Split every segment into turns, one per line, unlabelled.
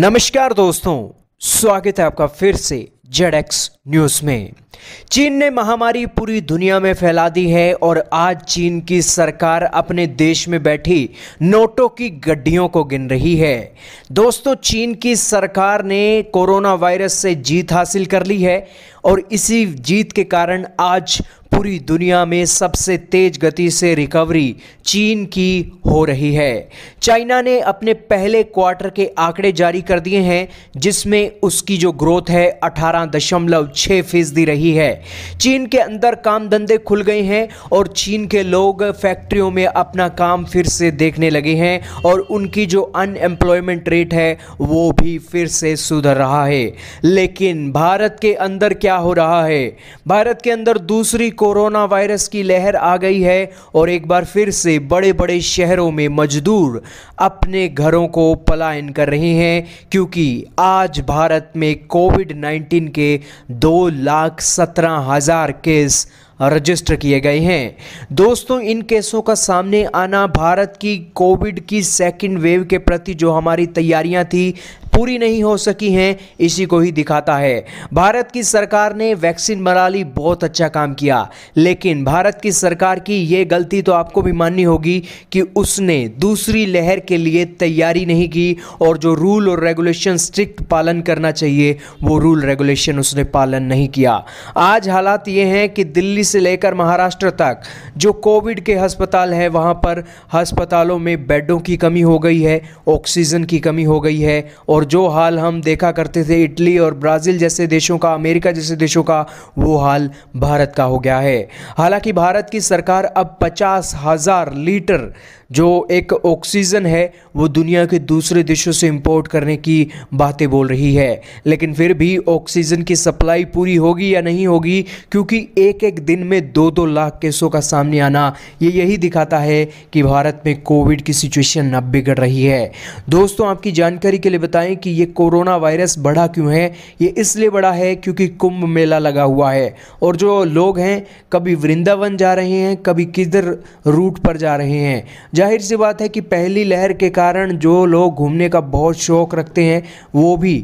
नमस्कार दोस्तों स्वागत है आपका फिर से जेड एक्स न्यूज में चीन ने महामारी पूरी दुनिया में फैला दी है और आज चीन की सरकार अपने देश में बैठी नोटों की गड्डियों को गिन रही है दोस्तों चीन की सरकार ने कोरोना वायरस से जीत हासिल कर ली है और इसी जीत के कारण आज पूरी दुनिया में सबसे तेज गति से रिकवरी चीन की हो रही है चाइना ने अपने पहले क्वार्टर के आंकड़े जारी कर दिए हैं जिसमें उसकी जो ग्रोथ है अठारह दशमलव छः फीसदी रही है चीन के अंदर काम धंधे खुल गए हैं और चीन के लोग फैक्ट्रियों में अपना काम फिर से देखने लगे हैं और उनकी जो अनएम्प्लॉयमेंट रेट है वो भी फिर से सुधर रहा है लेकिन भारत के अंदर क्या हो रहा है भारत के अंदर दूसरी कोरोना वायरस की लहर आ गई है और एक बार फिर से बड़े बड़े शहरों में मजदूर अपने घरों को पलायन कर रहे हैं क्योंकि आज भारत में कोविड 19 के दो लाख सत्रह हज़ार केस रजिस्टर किए गए हैं दोस्तों इन केसों का सामने आना भारत की कोविड की सेकेंड वेव के प्रति जो हमारी तैयारियां थी पूरी नहीं हो सकी हैं इसी को ही दिखाता है भारत की सरकार ने वैक्सीन बना ली बहुत अच्छा काम किया लेकिन भारत की सरकार की ये गलती तो आपको भी माननी होगी कि उसने दूसरी लहर के लिए तैयारी नहीं की और जो रूल और रेगुलेशन स्ट्रिक्ट पालन करना चाहिए वो रूल रेगुलेशन उसने पालन नहीं किया आज हालात ये हैं कि दिल्ली से लेकर महाराष्ट्र तक जो कोविड के अस्पताल हैं वहाँ पर अस्पतालों में बेडों की कमी हो गई है ऑक्सीजन की कमी हो गई है और जो हाल हम देखा करते थे इटली और ब्राज़ील जैसे देशों का अमेरिका जैसे देशों का वो हाल भारत का हो गया है हालांकि भारत की सरकार अब पचास हज़ार लीटर जो एक ऑक्सीजन है वो दुनिया के दूसरे देशों से इंपोर्ट करने की बातें बोल रही है लेकिन फिर भी ऑक्सीजन की सप्लाई पूरी होगी या नहीं होगी क्योंकि एक एक दिन में दो दो लाख केसों का सामने आना ये यही दिखाता है कि भारत में कोविड की सिचुएशन अब बिगड़ रही है दोस्तों आपकी जानकारी के लिए बताएं कि ये कोरोना वायरस बढ़ा क्यों है ये इसलिए बढ़ा है क्योंकि कुंभ मेला लगा हुआ है और जो लोग हैं कभी वृंदावन जा रहे हैं कभी किधर रूट पर जा रहे हैं जाहिर सी बात है कि पहली लहर के कारण जो लोग घूमने का बहुत शौक रखते हैं वो भी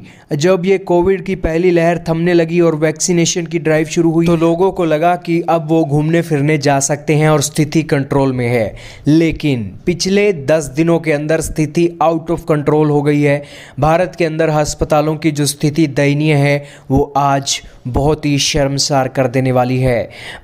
जब ये कोविड की पहली लहर थमने लगी और वैक्सीनेशन की ड्राइव शुरू हुई तो लोगों को लगा कि अब वो घूमने फिरने जा सकते हैं और स्थिति कंट्रोल में है लेकिन पिछले दस दिनों के अंदर स्थिति आउट ऑफ कंट्रोल हो गई है भारत के अंदर अस्पतालों की जो स्थिति दयनीय है वो आज बहुत ही शर्मसार कर देने वाली है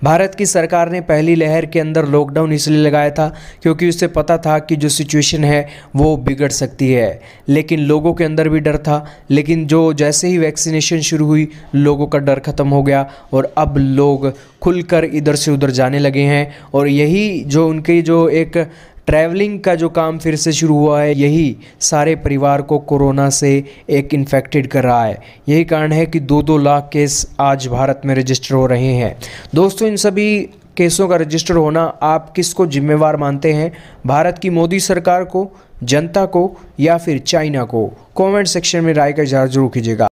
भारत की सरकार ने पहली लहर के अंदर लॉकडाउन इसलिए लगाया था क्योंकि उससे पता था कि जो सिचुएशन है वो बिगड़ सकती है लेकिन लोगों के अंदर भी डर था लेकिन जो जैसे ही वैक्सीनेशन शुरू हुई लोगों का डर ख़त्म हो गया और अब लोग खुलकर इधर से उधर जाने लगे हैं और यही जो उनकी जो एक ट्रैवलिंग का जो काम फिर से शुरू हुआ है यही सारे परिवार को कोरोना से एक इन्फेक्टेड कर रहा है यही कारण है कि दो दो लाख केस आज भारत में रजिस्टर हो रहे हैं दोस्तों इन सभी केसों का रजिस्टर होना आप किसको जिम्मेवार मानते हैं भारत की मोदी सरकार को जनता को या फिर चाइना को कमेंट सेक्शन में राय का इजहार जरूर कीजिएगा